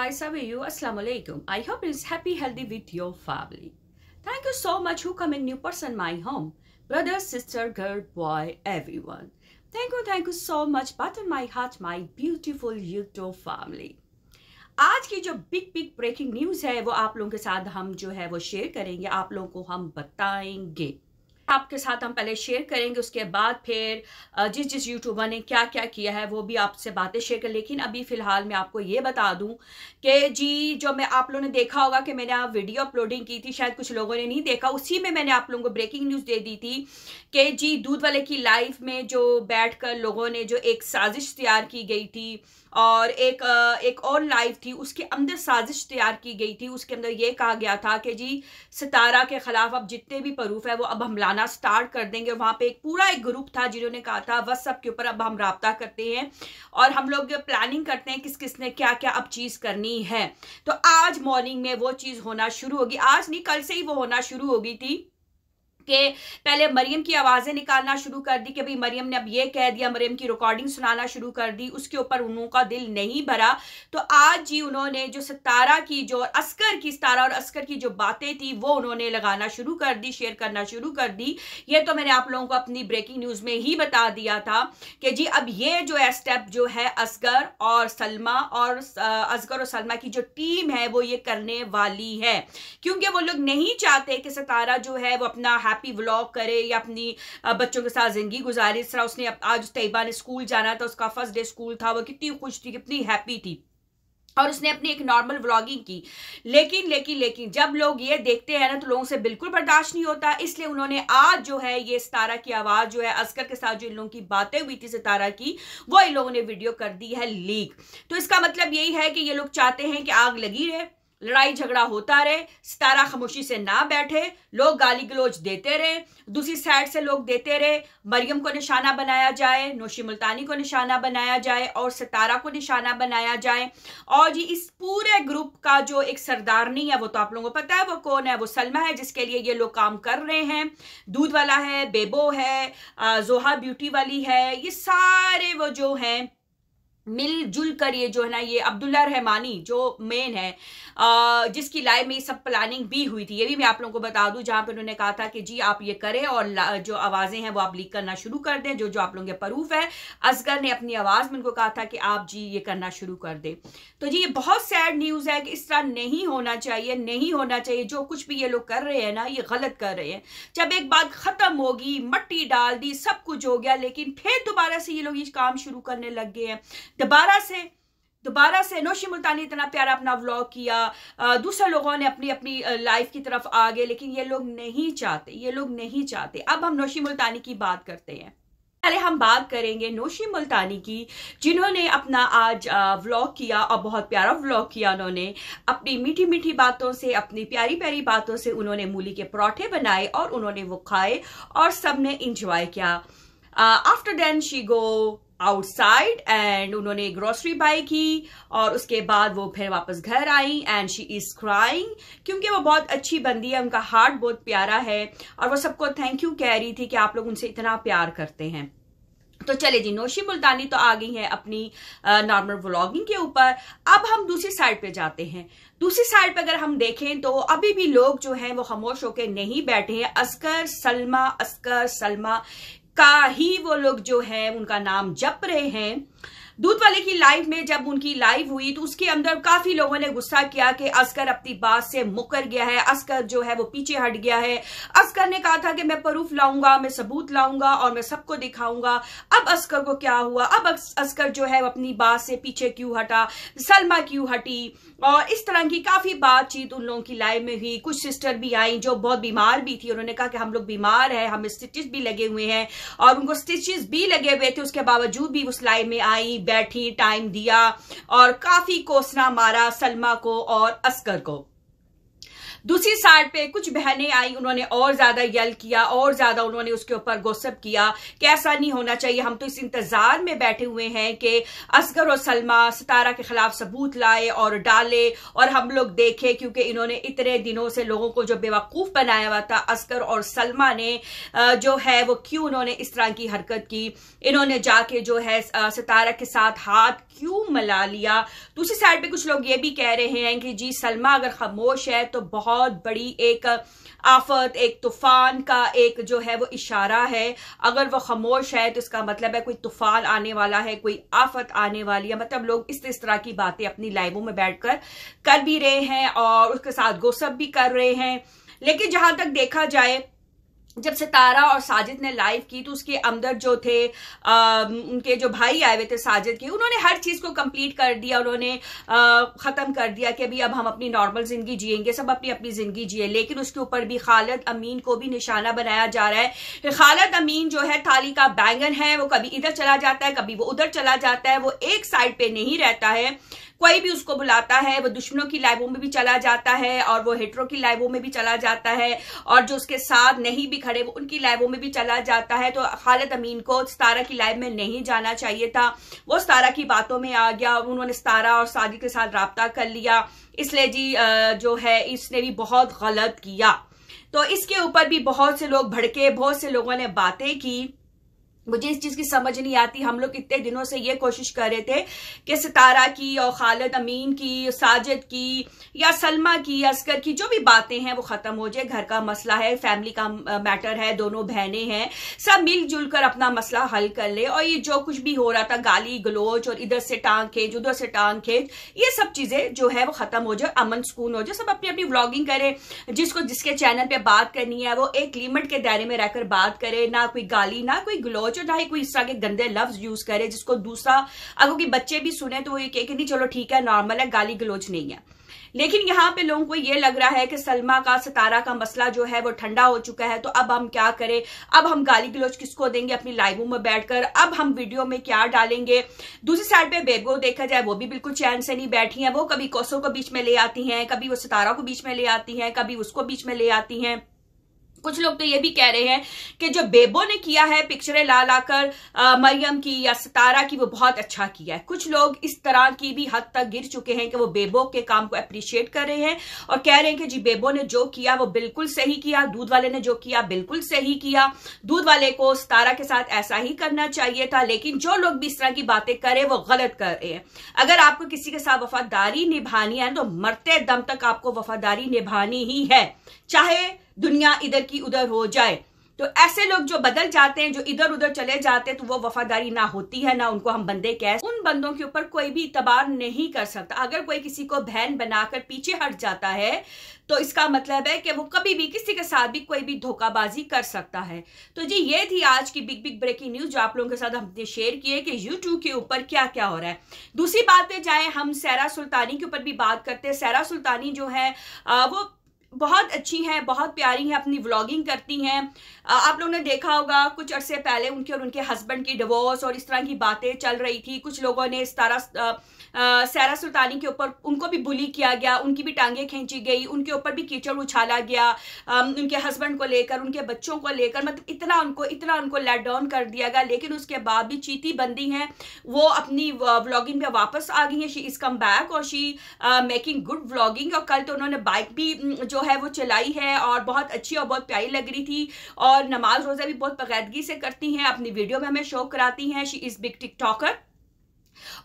guys, how are you? Assalamu alaikum. I hope it's happy, healthy with your family. Thank you so much who come in new person my home. Brother, sister, girl, boy, everyone. Thank you, thank you so much. Butter my heart, my beautiful YouTube family. आज की जो big big breaking news है वो आप लोगों के साथ हम जो है वो शेयर करेंगे आप लोगों को हम बताएंगे आपके साथ हम पहले शेयर करेंगे उसके बाद फिर जिस जिस यूट्यूबर ने क्या क्या किया है वो भी आपसे बातें शेयर कर लेकिन अभी फ़िलहाल मैं आपको ये बता दूं कि जी जो मैं आप लोगों ने देखा होगा कि मैंने वीडियो अपलोडिंग की थी शायद कुछ लोगों ने नहीं देखा उसी में मैंने आप लोगों को ब्रेकिंग न्यूज़ दे दी थी कि जी दूध वाले की लाइफ में जो बैठ लोगों ने जो एक साजिश तैयार की गई थी और एक एक और लाइव थी उसके अंदर साजिश तैयार की गई थी उसके अंदर ये कहा गया था कि जी सितारा के ख़िलाफ़ अब जितने भी प्रूफ है वो अब हम लाना बनाना स्टार्ट कर देंगे वहां पे एक पूरा एक ग्रुप था जिन्होंने कहा था व्हाट्सअप के ऊपर अब हम रबता करते हैं और हम लोग प्लानिंग करते हैं किस किसने क्या क्या अब चीज़ करनी है तो आज मॉर्निंग में वो चीज़ होना शुरू होगी आज नहीं कल से ही वो होना शुरू होगी थी के पहले मरियम की आवाज़ें निकालना शुरू कर दी कि भाई मरियम ने अब ये कह दिया मरियम की रिकॉर्डिंग सुनाना शुरू कर दी उसके ऊपर उनका दिल नहीं भरा तो आज जी उन्होंने जो सतारा की जो अस्कर की सतारा और अस्कर की जो बातें थी वो उन्होंने लगाना शुरू कर दी शेयर करना शुरू कर दी ये तो मैंने आप लोगों को अपनी ब्रेकिंग न्यूज़ में ही बता दिया था कि जी अब ये जो है स्टेप जो है असगर और सलमा और असगर और सलमा की जो टीम है वो ये करने वाली है क्योंकि वो लोग नहीं चाहते कि सतारा जो है वो अपना हैप्पी हैप्पी व्लॉग करे या अपनी बच्चों के साथ ज़िंदगी गुजारे इस तरह उसने आज तयबा ने स्कूल जाना था उसका फर्स्ट डे स्कूल था वो कितनी खुश थी कितनी हैप्पी थी और उसने अपनी एक नॉर्मल व्लॉगिंग की लेकिन लेकिन लेकिन जब लोग ये देखते हैं ना तो लोगों से बिल्कुल बर्दाश्त नहीं होता इसलिए उन्होंने आज जो है ये सितारा की आवाज़ जो है अस्कर के साथ जो इन लोगों की बातें हुई थी सितारा की वो इन लोगों ने वीडियो कर दी है लीक तो इसका मतलब यही है कि ये लोग चाहते हैं कि आग लगी रहे लड़ाई झगड़ा होता रहे सितारा खामोशी से ना बैठे लोग गाली गलोच देते रहे दूसरी साइड से लोग देते रहे मरियम को निशाना बनाया जाए नोशी मुल्तानी को निशाना बनाया जाए और सितारा को निशाना बनाया जाए और जी इस पूरे ग्रुप का जो एक सरदारनी है वो तो आप लोगों को पता है वो कौन है वो सलमा है जिसके लिए ये लोग काम कर रहे हैं दूध वाला है बेबो है जोहा ब्यूटी वाली है ये सारे वो जो हैं मिलजुल कर ये जो है ना ये अब्दुल्ला रहमानी जो मेन है जिसकी लाइव में ये सब प्लानिंग भी हुई थी ये भी मैं आप लोगों को बता दूं जहां पर उन्होंने कहा था कि जी आप ये करें और जो आवाज़ें हैं वो आप लीक करना शुरू कर दें जो जो आप लोगों के परूफ है असगर ने अपनी आवाज़ में उनको कहा था कि आप जी ये करना शुरू कर दें तो जी ये बहुत सैड न्यूज़ है कि इस तरह नहीं होना चाहिए नहीं होना चाहिए जो कुछ भी ये लोग कर रहे हैं ना ये गलत कर रहे हैं जब एक बात ख़त्म होगी मट्टी डाल दी सब कुछ हो गया लेकिन फिर दोबारा से ये लोग ये काम शुरू करने लग गए हैं दोबारा से दोबारा से नौशी मुल्तानी इतना प्यारा अपना व्लॉग किया दूसरे लोगों ने अपनी अपनी लाइफ की तरफ आ गए लेकिन ये लोग नहीं चाहते ये लोग नहीं चाहते अब हम नौशी मुल्तानी की बात करते हैं पहले हम बात करेंगे नौशी मुल्तानी की जिन्होंने अपना आज व्लॉग किया और बहुत प्यारा व्लॉग किया उन्होंने अपनी मीठी मीठी बातों से अपनी प्यारी प्यारी बातों से उन्होंने मूली के पराठे बनाए और उन्होंने वो खाए और सबने इंजॉय किया after then she go outside and उन्होंने ग्रोसरी बाई की और उसके बाद वो फिर वापस घर आई एंड शी इज क्राइंग क्योंकि वो बहुत अच्छी बंदी है उनका हार्ट बहुत प्यारा है और वो सबको थैंक यू कह रही थी कि आप लोग उनसे इतना प्यार करते हैं तो चले जी नोशी मुल्तानी तो आ गई है अपनी नॉर्मल व्लॉगिंग के ऊपर अब हम दूसरी साइड पे जाते हैं दूसरी साइड पे अगर हम देखें तो अभी भी लोग जो हैं वो खामोश होकर नहीं बैठे हैं अस्कर सलमा अस्कर सलमा का ही वो लोग जो है उनका नाम जप रहे हैं दूध वाले की लाइव में जब उनकी लाइव हुई तो उसके अंदर काफी लोगों ने गुस्सा किया कि अस्कर अपनी बात से मुकर गया है अस्कर जो है वो पीछे हट गया है अस्कर ने कहा था कि मैं प्रूफ लाऊंगा मैं सबूत लाऊंगा और मैं सबको दिखाऊंगा अब अस्कर को क्या हुआ अब अस्कर जो है अपनी बात से पीछे क्यों हटा सलमा क्यों हटी और इस तरह की काफी बातचीत उन लोगों की लाइव में हुई कुछ सिस्टर भी आई जो बहुत बीमार भी थी उन्होंने कहा कि हम लोग बीमार है हमें स्टिचेस भी लगे हुए हैं और उनको स्टिचेस भी लगे हुए थे उसके बावजूद भी उस लाइव में आई बैठी टाइम दिया और काफी कोसना मारा सलमा को और असकर को दूसरी साइड पे कुछ बहनें आई उन्होंने और ज्यादा यल किया और ज्यादा उन्होंने उसके ऊपर गोसअप किया कि ऐसा नहीं होना चाहिए हम तो इस इंतजार में बैठे हुए हैं कि असगर और सलमा सितारा के खिलाफ सबूत लाए और डाले और हम लोग देखे क्योंकि इन्होंने इतने दिनों से लोगों को जो बेवकूफ बनाया हुआ था असगर और सलमा ने जो है वो क्यों उन्होंने इस तरह की हरकत की इन्होंने जाके जो है सितारा के साथ हाथ क्यों मिला लिया दूसरी साइड पे कुछ लोग ये भी कह रहे हैं कि जी सलमा अगर खामोश है तो बहुत बहुत बड़ी एक आफत एक तूफान का एक जो है वो इशारा है अगर वो खामोश है तो इसका मतलब है कोई तूफान आने वाला है कोई आफत आने वाली है मतलब लोग इस इस तरह की बातें अपनी लाइवों में बैठकर कर भी रहे हैं और उसके साथ गोसअप भी कर रहे हैं लेकिन जहां तक देखा जाए जब सितारा और साजिद ने लाइव की तो उसके अंदर जो थे आ, उनके जो भाई आए हुए थे साजिद के उन्होंने हर चीज़ को कंप्लीट कर दिया उन्होंने ख़त्म कर दिया कि अभी अब हम अपनी नॉर्मल ज़िंदगी जिएंगे सब अपनी अपनी ज़िंदगी जिए लेकिन उसके ऊपर भी खालिद अमीन को भी निशाना बनाया जा रहा है खालिद अमीन जो है थाली का बैंगन है वो कभी इधर चला जाता है कभी वो उधर चला जाता है वो एक साइड पर नहीं रहता है कोई भी उसको बुलाता है वो दुश्मनों की लाइवों में भी चला जाता है और वो हेटरों की लाइवों में भी चला जाता है और जो उसके साथ नहीं भी खड़े वो उनकी लाइवों में भी चला जाता है तो खालिद अमीन को सतारा की लाइव में नहीं जाना चाहिए था वो सतारा की बातों में आ गया उन्होंने सतारा और सादी के साथ रबता कर लिया इसलिए जी जो है इसने भी बहुत गलत किया तो इसके ऊपर भी बहुत से लोग भड़के बहुत से लोगों ने बातें की मुझे इस चीज की समझ नहीं आती हम लोग इतने दिनों से ये कोशिश कर रहे थे कि सितारा की और खालिद अमीन की साजिद की या सलमा की असकर की जो भी बातें हैं वो खत्म हो जाए घर का मसला है फैमिली का मैटर है दोनों बहनें हैं सब मिलजुल कर अपना मसला हल कर ले और ये जो कुछ भी हो रहा था गाली गलोच और इधर से टांग खेच उधर से टांग खेच ये सब चीजें जो है वो खत्म हो जाए अमन सुकून हो जाए सब अपनी अपनी ब्लॉगिंग करे जिसको जिसके चैनल पर बात करनी है वो एक लिमिट के दायरे में रहकर बात करे ना कोई गाली ना कोई गलोच सोचो चाहे कोई इस तरह के गंदे लफ्ज यूज करे जिसको दूसरा अगर कोई बच्चे भी सुने तो वो ये कहे कि नहीं चलो ठीक है नॉर्मल है गाली गलोच नहीं है लेकिन यहाँ पे लोगों को ये लग रहा है कि सलमा का सितारा का मसला जो है वो ठंडा हो चुका है तो अब हम क्या करें अब हम गाली गलोच किसको देंगे अपनी लाइवों में बैठकर अब हम वीडियो में क्या डालेंगे दूसरी साइड पे बेबो देखा जाए वो भी बिल्कुल चैन से नहीं बैठी है वो कभी कोसों को बीच में ले आती हैं कभी वो सितारा को बीच में ले आती हैं कभी उसको बीच में ले आती हैं कुछ लोग तो ये भी कह रहे हैं कि जो बेबो ने किया है पिक्चरें ला ला कर आ, मरियम की या सितारा की वो बहुत अच्छा किया है कुछ लोग इस तरह की भी हद तक गिर चुके हैं कि वो बेबो के काम को अप्रिशिएट कर रहे हैं और कह रहे हैं कि जी बेबो ने जो किया वो बिल्कुल सही किया दूध वाले ने जो किया बिल्कुल सही किया दूध वाले को सितारा के साथ ऐसा ही करना चाहिए था लेकिन जो लोग भी इस तरह की बातें करें वो गलत कर रहे हैं अगर आपको किसी के साथ वफादारी निभानी है तो मरते दम तक आपको वफादारी निभानी ही है चाहे दुनिया इधर की उधर हो जाए तो ऐसे लोग जो बदल जाते हैं जो इधर उधर चले जाते हैं तो वो वफादारी ना होती है ना उनको हम बंदे कह उन बंदों के ऊपर कोई भी इतबार नहीं कर सकता अगर कोई किसी को बहन बनाकर पीछे हट जाता है तो इसका मतलब है कि वो कभी भी किसी के साथ भी कोई भी धोखाबाजी कर सकता है तो जी ये थी आज की बिग बिग ब्रेकिंग न्यूज जो आप लोगों के साथ हमने शेयर किए कि यूट्यूब के ऊपर क्या क्या हो रहा है दूसरी बात पे जाए हम सैरा सुल्तानी के ऊपर भी बात करते हैं सैरा सुल्तानी जो है वो बहुत अच्छी हैं बहुत प्यारी हैं अपनी व्लॉगिंग करती हैं आप लोगों ने देखा होगा कुछ अरसे पहले उनके और उनके हस्बैंड की डिवोर्स और इस तरह की बातें चल रही थी कुछ लोगों ने इस तरह सारा सुल्तानी के ऊपर उनको भी बुली किया गया उनकी भी टांगें खींची गई उनके ऊपर भी कीचड़ उछाला गया उनके हस्बैंड को लेकर उनके बच्चों को लेकर मतलब इतना उनको इतना उनको लेट डाउन कर दिया गया लेकिन उसके बाद भी चीती बंदी हैं वो अपनी व्लॉगिंग में वापस आ गई हैं शी इज़ कम बैक और शी मेकिंग गुड व्लॉगिंग और कल तो उन्होंने बाइक भी जो है वो चलाई है और बहुत अच्छी और बहुत प्यारी लग रही थी और नमाज रोज़ा भी बहुत बाकायदगी से करती हैं अपनी वीडियो में हमें शो कराती हैं she is big TikToker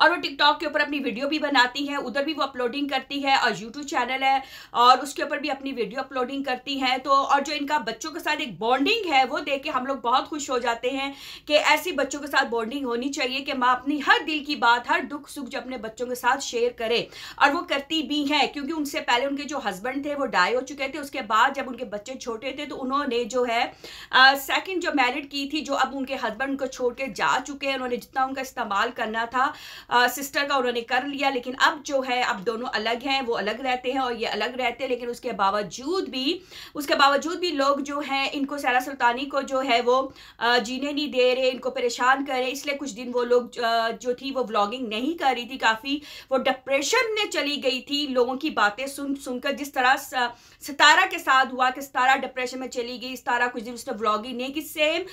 और वो टिकटॉक के ऊपर अपनी वीडियो भी बनाती हैं उधर भी वो अपलोडिंग करती है और यूट्यूब चैनल है और उसके ऊपर भी अपनी वीडियो अपलोडिंग करती हैं तो और जो इनका बच्चों के साथ एक बॉन्डिंग है वो देख के हम लोग बहुत खुश हो जाते हैं कि ऐसी बच्चों के साथ बॉन्डिंग होनी चाहिए कि माँ अपनी हर दिल की बात हर दुख सुख जो अपने बच्चों के साथ शेयर करे और वो करती भी हैं क्योंकि उनसे पहले उनके जो हस्बैंड थे वो डाई हो चुके थे उसके बाद जब उनके बच्चे छोटे थे तो उन्होंने जो है सेकेंड जो मैरिड की थी जो अब उनके हस्बैंड को छोड़ के जा चुके हैं उन्होंने जितना उनका इस्तेमाल करना था सिस्टर का उन्होंने कर लिया लेकिन अब जो है अब दोनों अलग हैं वो अलग रहते हैं और ये अलग रहते हैं लेकिन उसके बावजूद भी उसके बावजूद भी लोग जो हैं इनको सारा सुल्तानी को जो है वो जीने नहीं दे रहे इनको परेशान कर रहे इसलिए कुछ दिन वो लोग जो थी वो ब्लॉगिंग नहीं कर रही थी काफ़ी वो डिप्रेशन में चली गई थी लोगों की बातें सुन सुनकर जिस तरह सितारा के साथ हुआ कि सितारा डिप्रेशन में चली गई सितारा कुछ दिन उसने व्लॉगिंग नहीं की सेम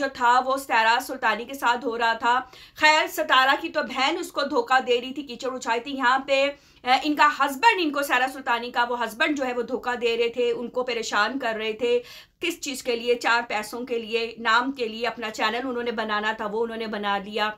जो था वो सितारा सुल्तानी के साथ हो रहा था खैर सितारा की तो बहन उसको धोखा दे रही थी कीचड़ उछाई थी यहाँ पे इनका हस्बैंड इनको सारा सुल्तानी का वो हस्बैंड जो है वो धोखा दे रहे थे उनको परेशान कर रहे थे किस चीज़ के लिए चार पैसों के लिए नाम के लिए अपना चैनल उन्होंने बनाना था वो उन्होंने बना लिया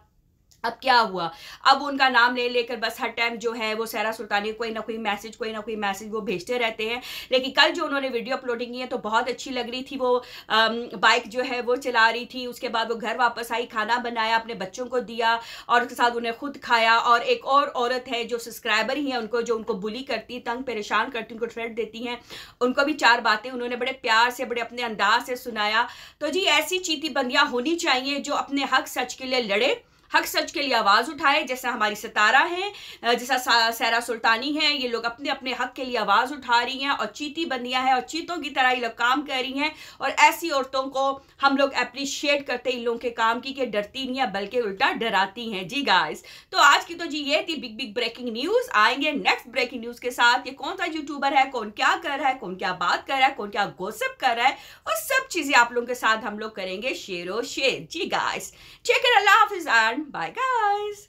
अब क्या हुआ अब उनका नाम ले लेकर बस हर टाइम जो है वो सहरा सुल्तानी कोई ना कोई मैसेज कोई ना कोई मैसेज वो भेजते रहते हैं लेकिन कल जो उन्होंने वीडियो अपलोडिंग की है तो बहुत अच्छी लग रही थी वो बाइक जो है वो चला रही थी उसके बाद वो घर वापस आई खाना बनाया अपने बच्चों को दिया और उसके साथ उन्हें खुद खाया और एक और औरत है जो सब्सक्राइबर ही हैं उनको जो उनको बुली करती तंग परेशान करती उनको थ्रेड देती हैं उनको भी चार बातें उन्होंने बड़े प्यार से बड़े अपने अंदाज से सुनाया तो जी ऐसी चीती बंदियाँ होनी चाहिए जो अपने हक सच के लिए लड़े हक सच के लिए आवाज़ उठाए जैसा हमारी सितारा हैं जैसा सहरा सुल्तानी हैं ये लोग अपने अपने हक के लिए आवाज़ उठा रही हैं और चीती बंदियाँ हैं और चीतों की तरह ये लोग काम कर रही हैं और ऐसी औरतों को हम लोग अप्रिशिएट करते इन लोगों के काम की कि डरती नहीं है बल्कि उल्टा डराती हैं जी गाइस तो आज की तो जी ये थी बिग बिग ब्रेकिंग न्यूज़ आएंगे नेक्स्ट ब्रेकिंग न्यूज़ के साथ ये कौन सा यूट्यूबर है कौन क्या कर रहा है कौन क्या बात कर रहा है कौन क्या गोसअप कर रहा है और सब चीज़ें आप लोगों के साथ हम लोग करेंगे शेर ओ शेर जी गाइस चेक अल्लाह हाफिज़ एंड Bye, guys.